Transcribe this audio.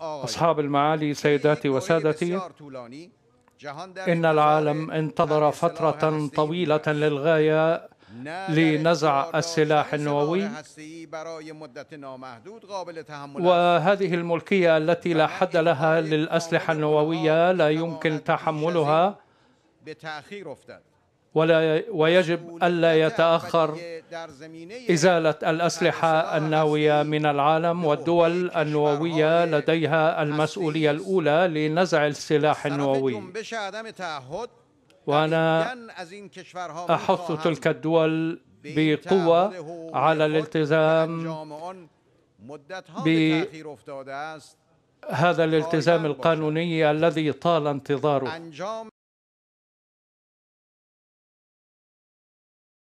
أصحاب المعالي سيداتي وسادتي إن العالم انتظر فترة طويلة للغاية لنزع السلاح النووي وهذه الملكية التي لا حد لها للأسلحة النووية لا يمكن تحملها ولا ويجب ألا يتأخر إزالة الأسلحة النووية من العالم والدول النووية لديها المسؤولية الأولى لنزع السلاح النووي وأنا أحث تلك الدول بقوة على الالتزام بهذا الالتزام القانوني الذي طال انتظاره